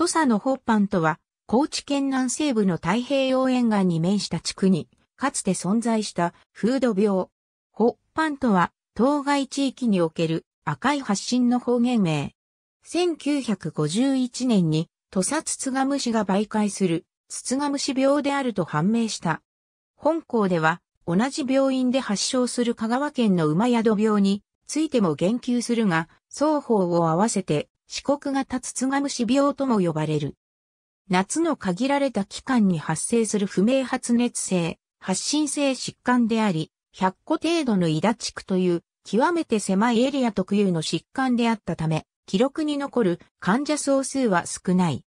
土佐の北藩とは、高知県南西部の太平洋沿岸に面した地区に、かつて存在した風土病。北藩とは、当該地域における赤い発信の方言名。1951年に、土佐つつが虫が媒介する、つつが虫病であると判明した。本校では、同じ病院で発症する香川県の馬宿病についても言及するが、双方を合わせて四国型つつが虫病とも呼ばれる。夏の限られた期間に発生する不明発熱性、発疹性疾患であり、100個程度のイダ地区という極めて狭いエリア特有の疾患であったため、記録に残る患者総数は少ない。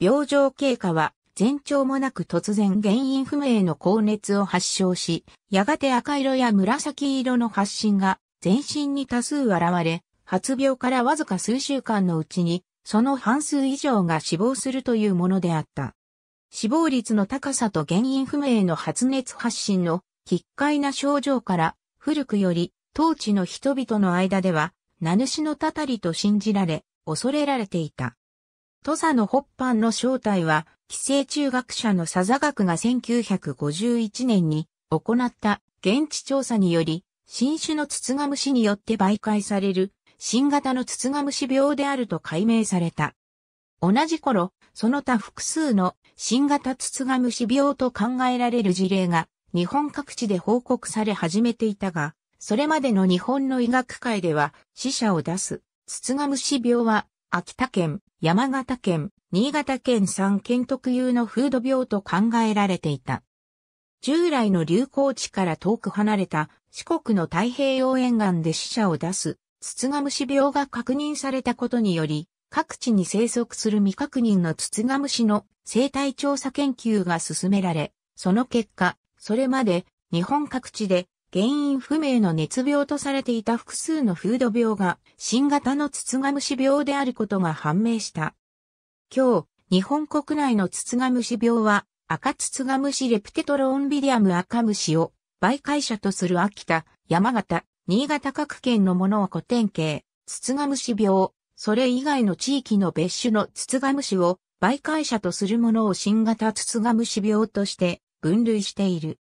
病状経過は前兆もなく突然原因不明の高熱を発症し、やがて赤色や紫色の発疹が全身に多数現れ、発病からわずか数週間のうちに、その半数以上が死亡するというものであった。死亡率の高さと原因不明の発熱発疹の奇怪な症状から古くより当地の人々の間では名主のたたりと信じられ恐れられていた。土佐の北藩の正体は寄生中学者の佐々学が1951年に行った現地調査により新種のツツガムシによって媒介される新型の筒が虫病であると解明された。同じ頃、その他複数の新型ツツガムシ病と考えられる事例が日本各地で報告され始めていたが、それまでの日本の医学界では死者を出すツツガムシ病は秋田県、山形県、新潟県三県特有の風土病と考えられていた。従来の流行地から遠く離れた四国の太平洋沿岸で死者を出すツツガムシ病が確認されたことにより、各地に生息する未確認のツツガムシの生態調査研究が進められ、その結果、それまで日本各地で原因不明の熱病とされていた複数のフード病が新型のツツガムシ病であることが判明した。今日、日本国内のツツガムシ病は赤ツツガムシレプテトロオンビディアム赤虫を媒介者とする秋田、山形、新潟各県のものを古典形、つつがむ病、それ以外の地域の別種のつつがむを媒介者とするものを新型つつがむ病として分類している。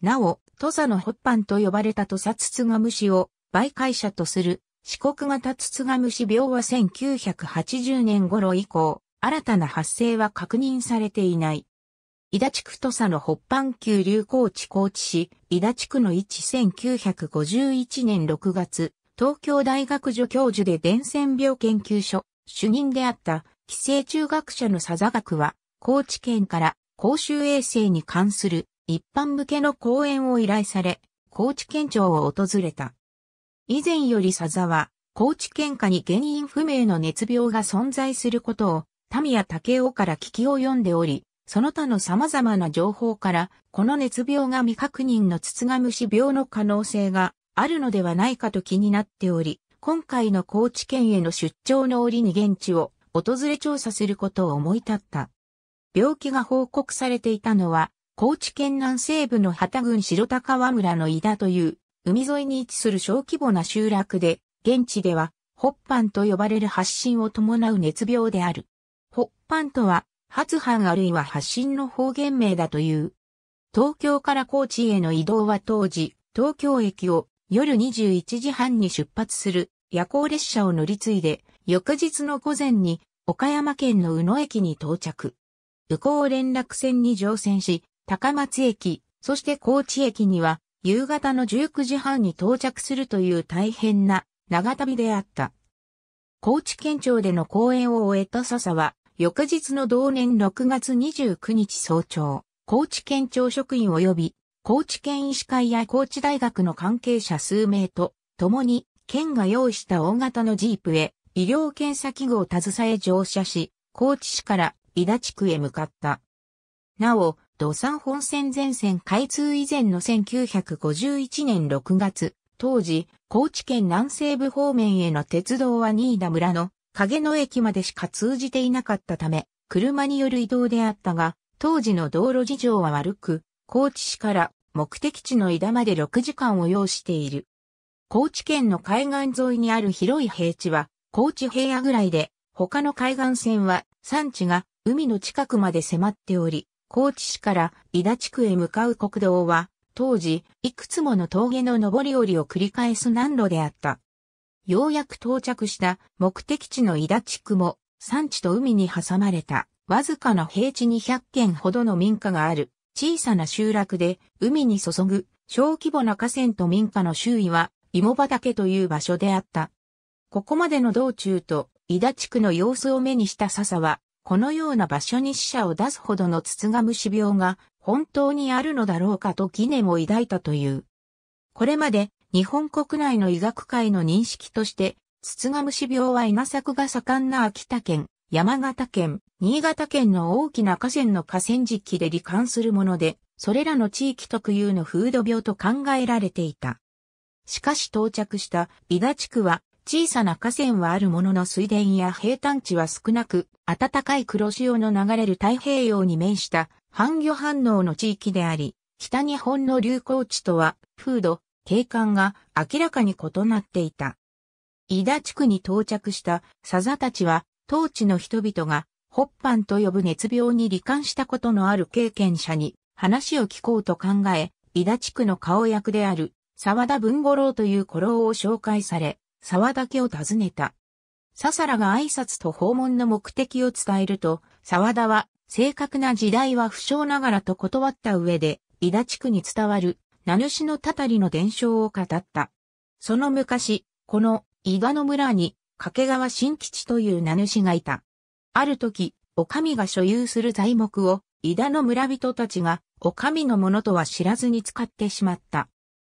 なお、土佐の発版と呼ばれた土佐つつがむを媒介者とする四国型つつがむ病は1980年頃以降、新たな発生は確認されていない。伊田地区土佐の北半球流行地高地市、伊田地区の位置1951年6月、東京大学助教授で伝染病研究所、主任であった、寄生中学者の佐々学は、高知県から公衆衛生に関する一般向けの講演を依頼され、高知県庁を訪れた。以前より佐々は、高知県下に原因不明の熱病が存在することを、民谷武雄から聞き及んでおり、その他の様々な情報から、この熱病が未確認の筒が虫病の可能性があるのではないかと気になっており、今回の高知県への出張の折に現地を訪れ調査することを思い立った。病気が報告されていたのは、高知県南西部の畑郡白高和村の井田という、海沿いに位置する小規模な集落で、現地では、ホッパンと呼ばれる発疹を伴う熱病である。ホッパンとは、発藩あるいは発信の方言名だという。東京から高知への移動は当時、東京駅を夜21時半に出発する夜行列車を乗り継いで、翌日の午前に岡山県の宇野駅に到着。宇高連絡船に乗船し、高松駅、そして高知駅には夕方の19時半に到着するという大変な長旅であった。高知県庁での講演を終えた笹は、翌日の同年6月29日早朝、高知県庁職員及び、高知県医師会や高知大学の関係者数名と、共に、県が用意した大型のジープへ、医療検査器具を携え乗車し、高知市から伊田地区へ向かった。なお、土産本線全線開通以前の1951年6月、当時、高知県南西部方面への鉄道は新田村の影野駅までしか通じていなかったため、車による移動であったが、当時の道路事情は悪く、高知市から目的地の井田まで6時間を要している。高知県の海岸沿いにある広い平地は、高知平野ぐらいで、他の海岸線は山地が海の近くまで迫っており、高知市から井田地区へ向かう国道は、当時、いくつもの峠の上り下りを繰り返す難路であった。ようやく到着した目的地の伊田地区も山地と海に挟まれたわずかな平地に100軒ほどの民家がある小さな集落で海に注ぐ小規模な河川と民家の周囲は芋畑という場所であった。ここまでの道中と伊田地区の様子を目にした笹は、このような場所に死者を出すほどの筒が虫病が本当にあるのだろうかと疑念を抱いたという。これまで日本国内の医学界の認識として、つつが虫病は稲作が盛んな秋田県、山形県、新潟県の大きな河川の河川敷で罹患するもので、それらの地域特有の風土病と考えられていた。しかし到着した伊賀地区は小さな河川はあるものの水田や平坦地は少なく、暖かい黒潮の流れる太平洋に面した半魚反応の地域であり、北日本の流行地とは風土、景観が明らかに異なっていた。伊田地区に到着したサザたちは、当地の人々が、ホッパンと呼ぶ熱病に罹患したことのある経験者に話を聞こうと考え、伊田地区の顔役である沢田文五郎という古老を紹介され、沢田家を訪ねた。ササラが挨拶と訪問の目的を伝えると、沢田は正確な時代は不詳ながらと断った上で、伊田地区に伝わる名主のたたりの伝承を語った。その昔、この伊賀の村に掛川新吉という名主がいた。ある時、お上が所有する材木を伊賀の村人たちがお上のものとは知らずに使ってしまった。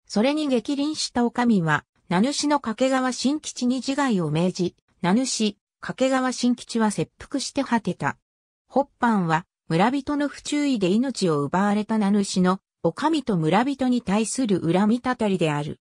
それに激凛したお上は、名主の掛川新吉に自害を命じ、名主、掛川新吉は切腹して果てた。ホッパンは村人の不注意で命を奪われた名主のお神と村人に対する恨みたたりである。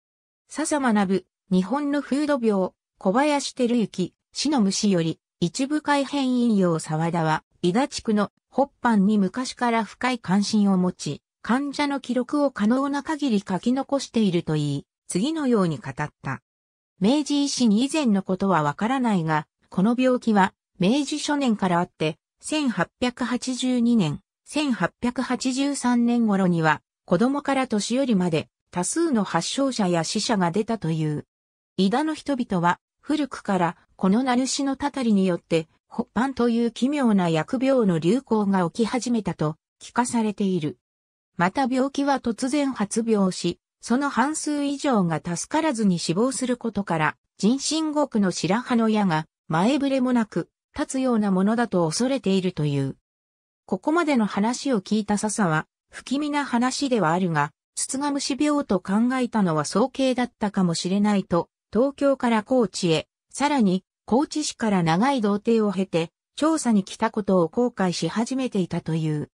笹学、日本の風土病、小林照之、死の虫より、一部改変引用沢田は、伊田地区の北藩に昔から深い関心を持ち、患者の記録を可能な限り書き残しているといい、次のように語った。明治維新以前のことはわからないが、この病気は明治初年からあって、1882年、1883年頃には、子供から年寄りまで多数の発症者や死者が出たという。伊田の人々は、古くからこの名主のたたりによって、北般という奇妙な疫病の流行が起き始めたと聞かされている。また病気は突然発病し、その半数以上が助からずに死亡することから、人心獄の白羽の矢が前触れもなく立つようなものだと恐れているという。ここまでの話を聞いた笹は、不気味な話ではあるが、筒が虫病と考えたのは早計だったかもしれないと、東京から高知へ、さらに、高知市から長い道程を経て、調査に来たことを後悔し始めていたという。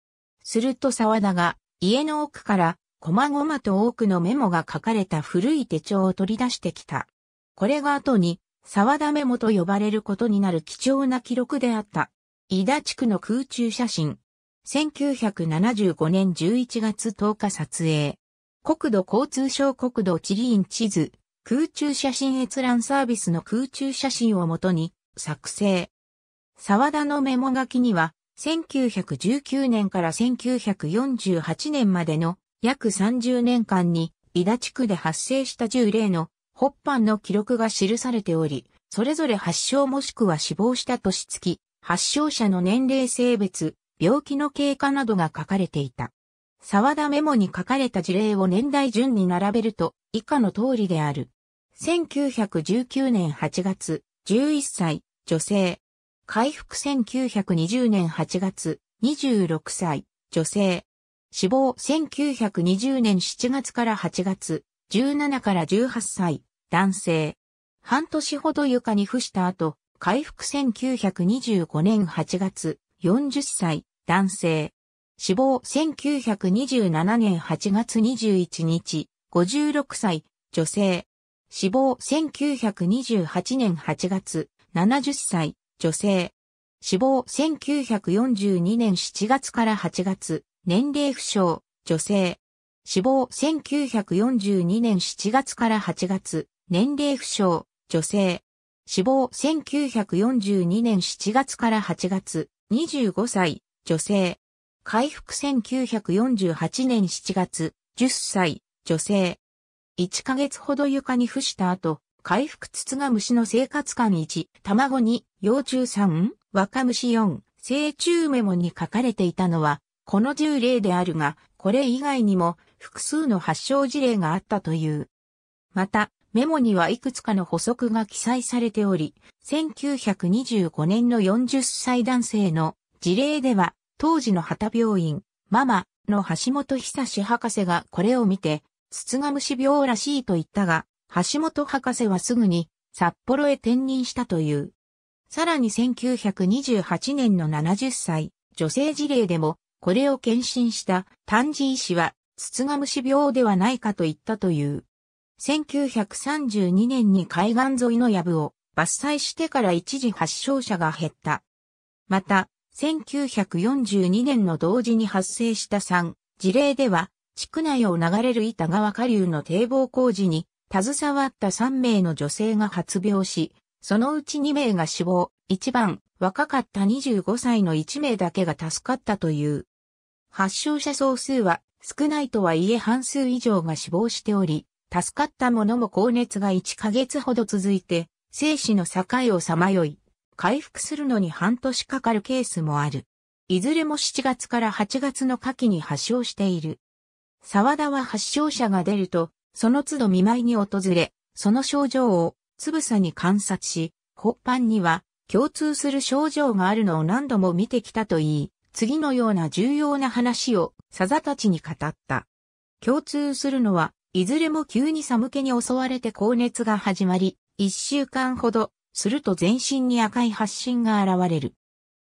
すると沢田が、家の奥から、こまごまと多くのメモが書かれた古い手帳を取り出してきた。これが後に、沢田メモと呼ばれることになる貴重な記録であった。伊田地区の空中写真。1975年11月10日撮影。国土交通省国土地理院地図、空中写真閲覧サービスの空中写真をもとに作成。沢田のメモ書きには、1919年から1948年までの約30年間に、伊田地区で発生した10例の北藩の記録が記されており、それぞれ発症もしくは死亡した年月、発症者の年齢性別、病気の経過などが書かれていた。沢田メモに書かれた事例を年代順に並べると以下の通りである。1919年8月、11歳、女性。回復1920年8月、26歳、女性。死亡1920年7月から8月、17から18歳、男性。半年ほど床に伏した後、回復1925年8月、40歳、男性。死亡1927年8月21日、56歳、女性。死亡1928年8月、70歳、女性。死亡1942年7月から8月、年齢不詳、女性。死亡1942年7月から8月、年齢不詳、女性。死亡1942年7月から8月、25歳、女性。回復1948年7月、10歳、女性。1ヶ月ほど床に伏した後、回復つつが虫の生活感1、卵2、幼虫3、若虫4、成虫メモに書かれていたのは、この10例であるが、これ以外にも複数の発症事例があったという。また、メモにはいくつかの補足が記載されており、1925年の40歳男性の事例では、当時の畑病院、ママの橋本久志博士がこれを見て、つが虫病らしいと言ったが、橋本博士はすぐに札幌へ転任したという。さらに1928年の70歳、女性事例でも、これを検診した丹治医師は、つが虫病ではないかと言ったという。1932年に海岸沿いのブを伐採してから一時発症者が減った。また、1942年の同時に発生した3事例では、地区内を流れる板川下流の堤防工事に携わった3名の女性が発病し、そのうち2名が死亡、1番、若かった25歳の1名だけが助かったという。発症者総数は少ないとはいえ半数以上が死亡しており、助かった者も高熱が1ヶ月ほど続いて、生死の境をさまよい、回復するのに半年かかるケースもある。いずれも7月から8月の夏季に発症している。沢田は発症者が出ると、その都度見舞いに訪れ、その症状をつぶさに観察し、北般には共通する症状があるのを何度も見てきたといい、次のような重要な話をさざたちに語った。共通するのはいずれも急に寒気に襲われて高熱が始まり、一週間ほど、すると全身に赤い発疹が現れる。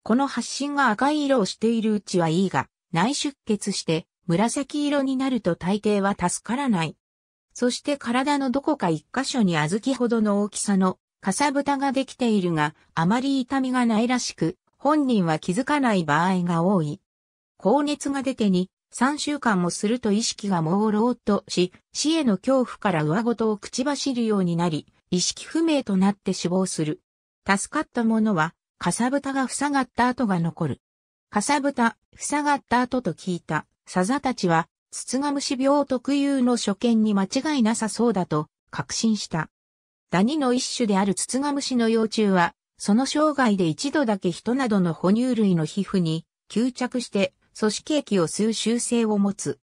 この発疹が赤い色をしているうちはいいが、内出血して紫色になると大抵は助からない。そして体のどこか一箇所に小豆ほどの大きさのかさぶたができているが、あまり痛みがないらしく、本人は気づかない場合が多い。高熱が出てに3週間もすると意識が朦朧とし、死への恐怖から上ごとを口走るようになり、意識不明となって死亡する。助かった者は、かさぶたが塞がった跡が残る。かさぶた、塞がった跡と聞いた、サザたちは、つつがむし病特有の所見に間違いなさそうだと、確信した。ダニの一種であるツツガムシの幼虫は、その生涯で一度だけ人などの哺乳類の皮膚に、吸着して組織液を吸う習性を持つ。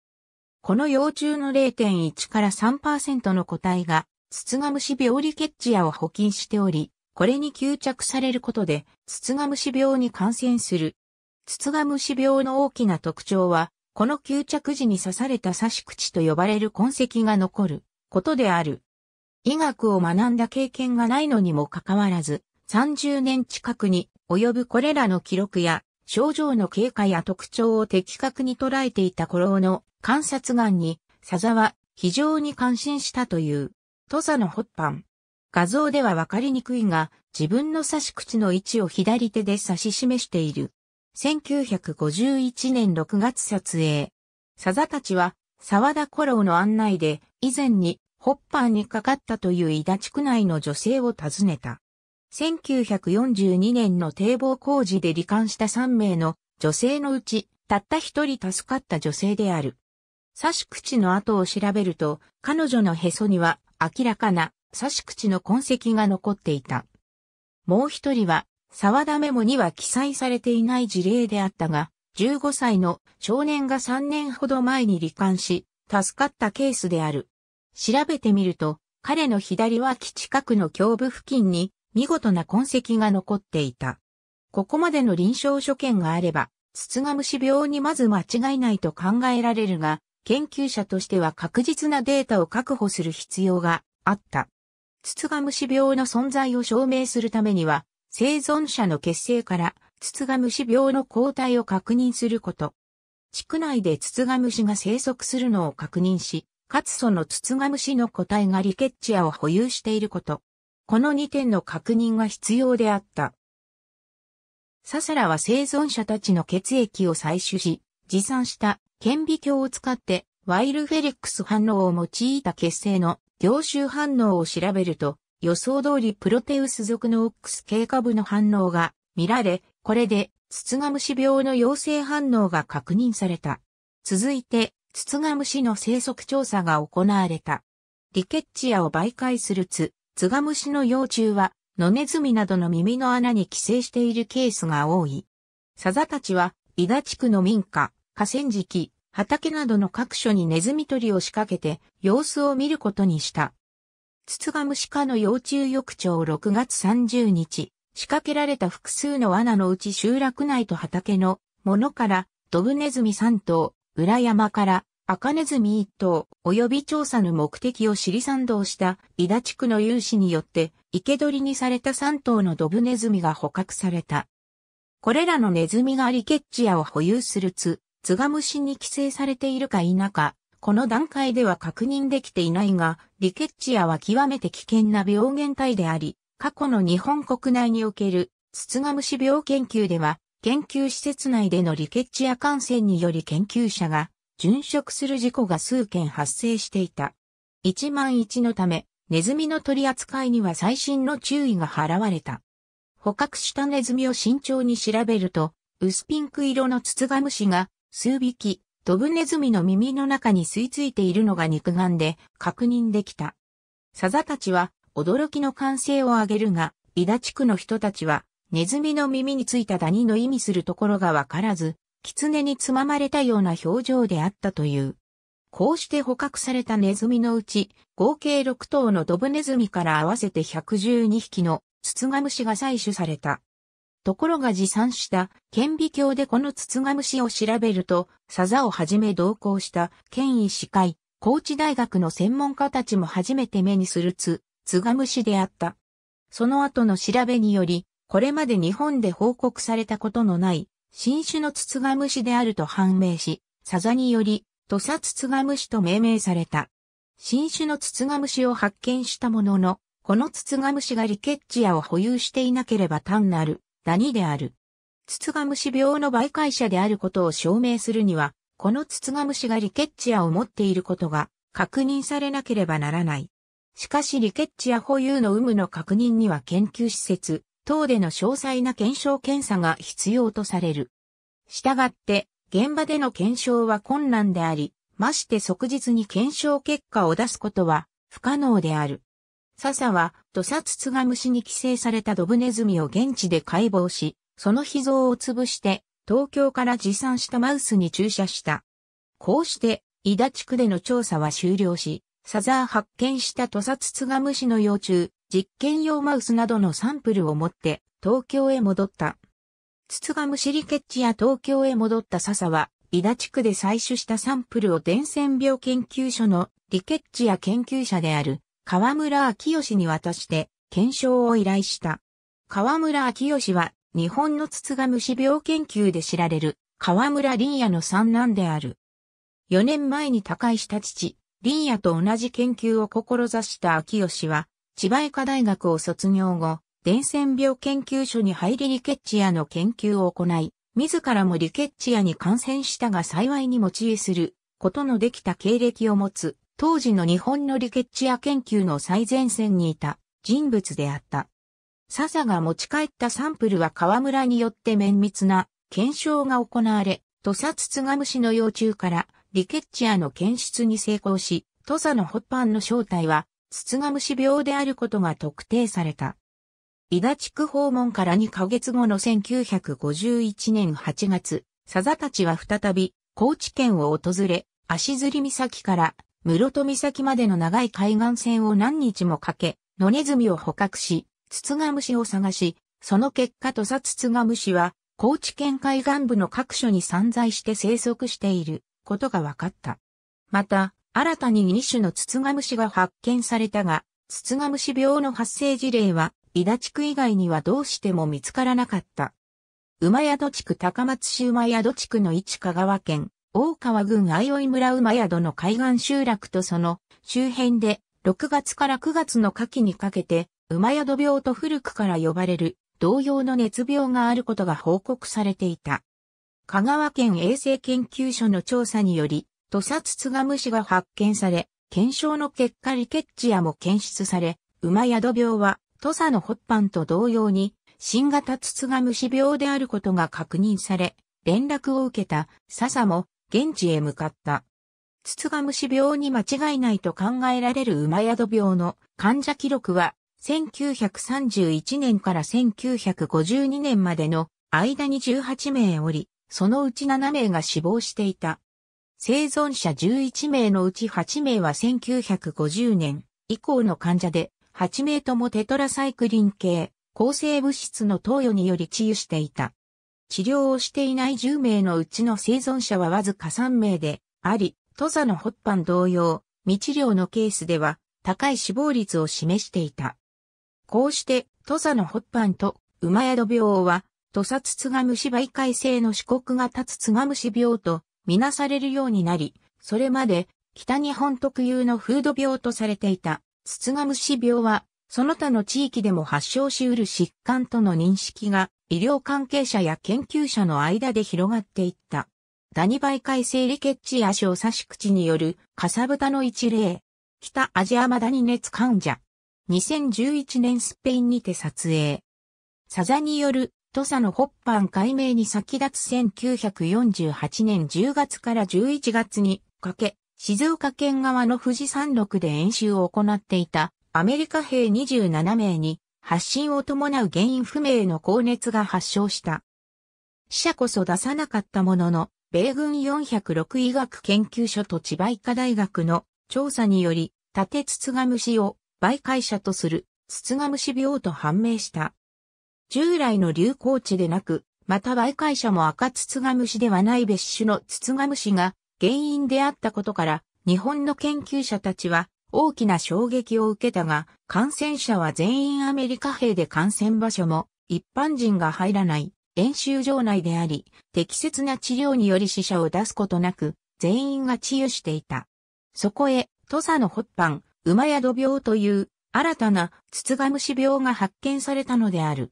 この幼虫の0.1から3%の個体が、ツツガムシ病リケッチアを補菌しており、これに吸着されることで、ツツガムシ病に感染する。ツツガムシ病の大きな特徴は、この吸着時に刺された刺し口と呼ばれる痕跡が残ることである。医学を学んだ経験がないのにもかかわらず、30年近くに及ぶこれらの記録や症状の経過や特徴を的確に捉えていた頃の観察眼に、佐沢は非常に感心したという、土佐の発ン。画像ではわかりにくいが、自分の差し口の位置を左手で指し示している。1951年6月撮影。佐ザたちは、沢田古老の案内で、以前に、ホッパンにかかったという伊田地区内の女性を訪ねた。1942年の堤防工事で罹患した3名の女性のうち、たった一人助かった女性である。刺し口の跡を調べると、彼女のへそには明らかな刺し口の痕跡が残っていた。もう一人は、沢田メモには記載されていない事例であったが、15歳の少年が3年ほど前に罹患し、助かったケースである。調べてみると、彼の左脇近くの胸部付近に見事な痕跡が残っていた。ここまでの臨床所見があれば、つが虫病にまず間違いないと考えられるが、研究者としては確実なデータを確保する必要があった。つが虫病の存在を証明するためには、生存者の血清からつが虫病の抗体を確認すること。地区内でツツガムシが生息するのを確認し、かつそのツツガムシの個体がリケッチアを保有していること。この2点の確認が必要であった。ササラは生存者たちの血液を採取し、持参した顕微鏡を使ってワイルフェリックス反応を用いた血清の凝集反応を調べると、予想通りプロテウス属のオックス系株の反応が見られ、これでツツガムシ病の陽性反応が確認された。続いて、ツツガムシの生息調査が行われた。リケッチアを媒介するツ、ツガムシの幼虫は、野ネズミなどの耳の穴に寄生しているケースが多い。サザたちは、伊田地区の民家、河川敷、畑などの各所にネズミ捕りを仕掛けて、様子を見ることにした。ツツガムシ科の幼虫翌朝6月30日、仕掛けられた複数の罠のうち集落内と畑のものから、ドブネズミ3頭、裏山からアカネズミ一頭、及び調査の目的を知り賛同した伊田地区の有志によって、生け捕りにされた三頭のドブネズミが捕獲された。これらのネズミがリケッチアを保有するツ、ツガムシに寄生されているか否か、この段階では確認できていないが、リケッチアは極めて危険な病原体であり、過去の日本国内におけるツツガムシ病研究では、研究施設内でのリケッチア感染により研究者が殉職する事故が数件発生していた。一万一のため、ネズミの取り扱いには最新の注意が払われた。捕獲したネズミを慎重に調べると、薄ピンク色のツツガムシが数匹、飛ブネズミの耳の中に吸い付いているのが肉眼で確認できた。サザたちは驚きの歓声を上げるが、イダ地区の人たちはネズミの耳についたダニの意味するところがわからず、狐につままれたような表情であったという。こうして捕獲されたネズミのうち、合計6頭のドブネズミから合わせて112匹のツツガムシが採取された。ところが持参した顕微鏡でこのツツガムシを調べると、サザをはじめ同行した県医師会、高知大学の専門家たちも初めて目にするツ、ツガムシであった。その後の調べにより、これまで日本で報告されたことのない新種のツツガムシであると判明し、サザにより、土佐ツツガムシと命名された。新種のツツガムシを発見したものの、このツツガムシがリケッチアを保有していなければ単なるダニである。ツツガムシ病の媒介者であることを証明するには、このツツガムシがリケッチアを持っていることが確認されなければならない。しかしリケッチア保有の有無の確認には研究施設、等での詳細な検証検査が必要とされる。したがって、現場での検証は困難であり、まして即日に検証結果を出すことは不可能である。笹は、土佐ツツガムシに寄生されたドブネズミを現地で解剖し、その秘蔵を潰して、東京から持参したマウスに注射した。こうして、井田地区での調査は終了し、サザー発見した土佐ツツガムシの幼虫、実験用マウスなどのサンプルを持って東京へ戻った。つつが虫リケッチや東京へ戻った笹は、伊田地区で採取したサンプルを伝染病研究所のリケッチや研究者である河村明義に渡して検証を依頼した。河村明義は日本のつつが虫病研究で知られる河村林也の三男である。4年前に他界した父、林也と同じ研究を志した明義は千葉医科大学を卒業後、伝染病研究所に入りリケッチアの研究を行い、自らもリケッチアに感染したが幸いにも治癒することのできた経歴を持つ、当時の日本のリケッチア研究の最前線にいた人物であった。笹が持ち帰ったサンプルは河村によって綿密な検証が行われ、土佐ツツガムシの幼虫からリケッチアの検出に成功し、土佐の発ンの正体はつつが虫病であることが特定された。伊田地区訪問から2ヶ月後の1951年8月、サザたちは再び高知県を訪れ、足摺岬から室戸岬までの長い海岸線を何日もかけ、野ネズミを捕獲し、ツツガムシを探し、その結果とさツツガムシは、高知県海岸部の各所に散在して生息していることが分かった。また、新たに2種のツツガムシが発見されたが、ツツガムシ病の発生事例は、伊田地区以外にはどうしても見つからなかった。馬宿地区高松市馬宿地区の市香川県、大川郡相生村馬宿の海岸集落とその周辺で、6月から9月の夏季にかけて、馬宿病と古くから呼ばれる同様の熱病があることが報告されていた。香川県衛生研究所の調査により、土佐ツガムシが発見され、検証の結果リケッチアも検出され、馬宿病は土佐の発斑と同様に新型ツツガムシ病であることが確認され、連絡を受けた笹も現地へ向かった。ツツガムシ病に間違いないと考えられる馬宿病の患者記録は1931年から1952年までの間に18名おり、そのうち7名が死亡していた。生存者11名のうち8名は1950年以降の患者で、8名ともテトラサイクリン系、抗生物質の投与により治癒していた。治療をしていない10名のうちの生存者はわずか3名であり、トザのホッパン同様、未治療のケースでは高い死亡率を示していた。こうして、トザのホッパンと馬宿病は、土砂。ツツガムシ媒介性の四国型ツツガムシ病とみなされるようになり、それまで北日本特有の風土病とされていたツツガムシ病は、その他の地域でも発症しうる疾患との認識が医療関係者や研究者の間で広がっていった。ダニ媒介性リケッチを小差し口によるかさぶたの一例。北アジアマダニ熱患者。2011年スペインにて撮影。サザによる土佐の北ッ解明に先立つ1948年10月から11月にかけ、静岡県側の富士山麓で演習を行っていたアメリカ兵27名に発信を伴う原因不明の高熱が発症した。死者こそ出さなかったものの、米軍406医学研究所と千葉医科大学の調査により、縦筒が虫を媒介者とする筒が虫病と判明した。従来の流行地でなく、また媒介者も赤ツツガムシではない別種のツツガムシが原因であったことから、日本の研究者たちは大きな衝撃を受けたが、感染者は全員アメリカ兵で感染場所も一般人が入らない演習場内であり、適切な治療により死者を出すことなく、全員が治癒していた。そこへ、土佐の発藩、馬宿病という新たなツツガムシ病が発見されたのである。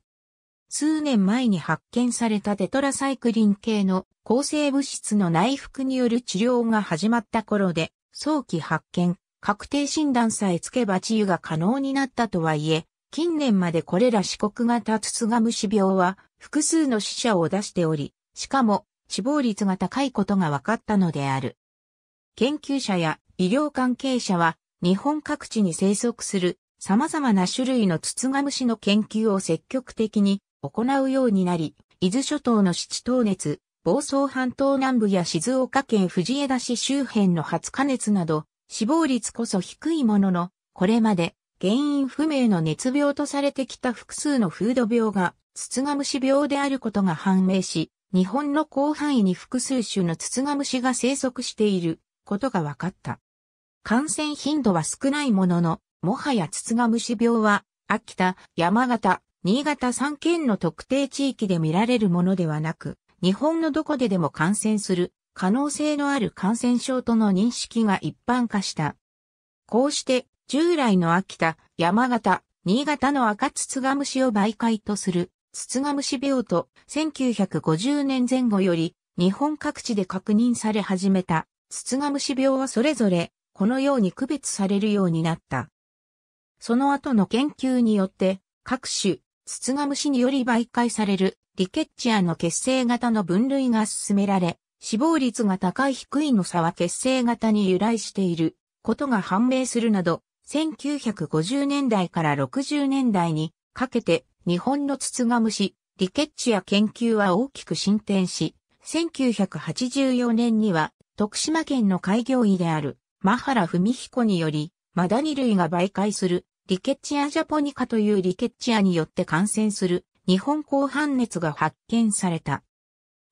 数年前に発見されたテトラサイクリン系の抗生物質の内服による治療が始まった頃で、早期発見、確定診断さえつけば治癒が可能になったとはいえ、近年までこれら四国型ツツガムシ病は複数の死者を出しており、しかも死亡率が高いことが分かったのである。研究者や医療関係者は日本各地に生息する様々な種類のツツガムシの研究を積極的に行うようになり、伊豆諸島の七島熱、房総半島南部や静岡県藤枝市周辺の発火熱など、死亡率こそ低いものの、これまで原因不明の熱病とされてきた複数の風土病が、ツツガムシ病であることが判明し、日本の広範囲に複数種のツツガムシが生息していることが分かった。感染頻度は少ないものの、もはやツツガムシ病は、秋田、山形、新潟3県の特定地域で見られるものではなく、日本のどこででも感染する可能性のある感染症との認識が一般化した。こうして、従来の秋田、山形、新潟の赤ツツガムシを媒介とするツツガムシ病と1950年前後より日本各地で確認され始めたツツガムシ病はそれぞれこのように区別されるようになった。その後の研究によって各種ツツガムシにより媒介されるリケッチアの血清型の分類が進められ、死亡率が高い低いの差は血清型に由来していることが判明するなど、1950年代から60年代にかけて日本のツツガムシ、リケッチア研究は大きく進展し、1984年には徳島県の開業医であるマハラ文彦によりマダニ類が媒介するリケッチアジャポニカというリケッチアによって感染する日本紅斑熱が発見された。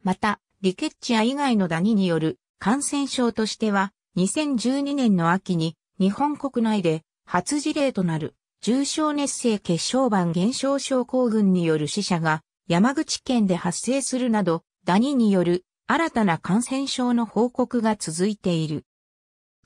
また、リケッチア以外のダニによる感染症としては、2012年の秋に日本国内で初事例となる重症熱性血小板減少症候群による死者が山口県で発生するなど、ダニによる新たな感染症の報告が続いている。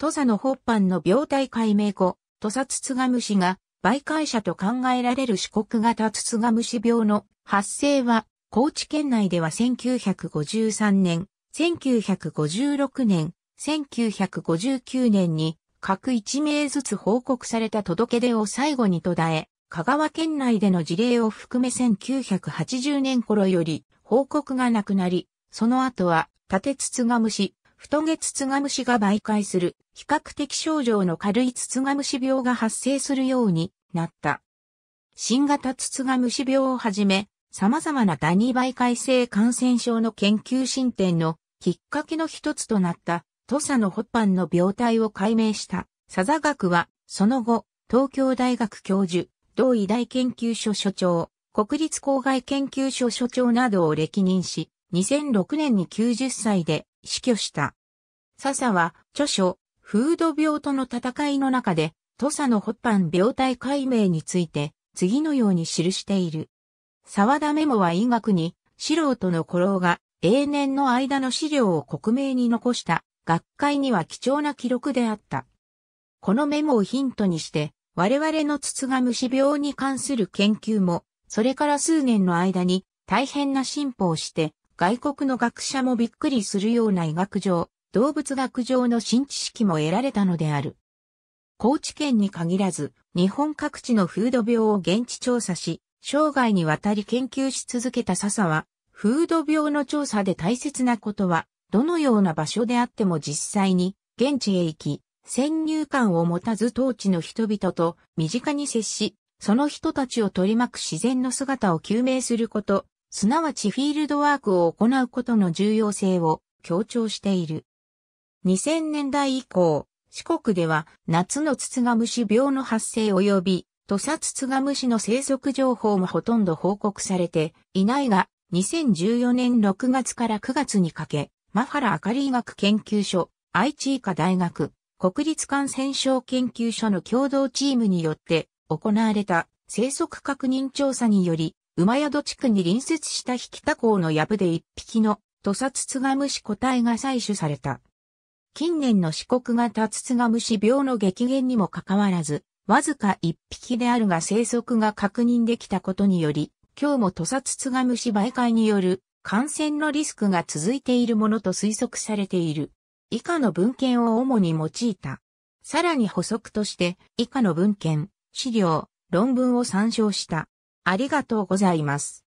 土佐の北藩の病態解明後、トサツツガムシが媒介者と考えられる四国型ツツガムシ病の発生は、高知県内では1953年、1956年、1959年に各1名ずつ報告された届け出を最後に途絶え、香川県内での事例を含め1980年頃より報告がなくなり、その後は、縦ツツガムシ、太毛つつが虫が媒介する比較的症状の軽いつつが虫病が発生するようになった。新型つつが虫病をはじめ、様々なダニ媒介性感染症の研究進展のきっかけの一つとなった、土佐のホッパンの病態を解明した、佐々学は、その後、東京大学教授、同医大研究所所長、国立公害研究所所長などを歴任し、2006年に90歳で死去した。笹は著書、フード病との戦いの中で、土佐の発端病態解明について、次のように記している。沢田メモは医学に、素人の古老が永年の間の資料を克明に残した学会には貴重な記録であった。このメモをヒントにして、我々のつつが虫病に関する研究も、それから数年の間に大変な進歩をして、外国の学者もびっくりするような医学上、動物学上の新知識も得られたのである。高知県に限らず、日本各地の風土病を現地調査し、生涯にわたり研究し続けた笹は、風土病の調査で大切なことは、どのような場所であっても実際に、現地へ行き、先入観を持たず当地の人々と身近に接し、その人たちを取り巻く自然の姿を究明することすなわちフィールドワークを行うことの重要性を強調している。2000年代以降、四国では夏のツツガムシ病の発生及び土砂ツツガムシの生息情報もほとんど報告されていないが、2014年6月から9月にかけ、マハラ・アカリ医学研究所、愛知医科大学、国立感染症研究所の共同チームによって行われた生息確認調査により、馬宿地区に隣接した引田港の藪で一匹の土佐ツツガムシ個体が採取された。近年の四国型ツツガムシ病の激減にもかかわらず、わずか一匹であるが生息が確認できたことにより、今日も土佐ツツガムシ媒介による感染のリスクが続いているものと推測されている。以下の文献を主に用いた。さらに補足として、以下の文献、資料、論文を参照した。ありがとうございます。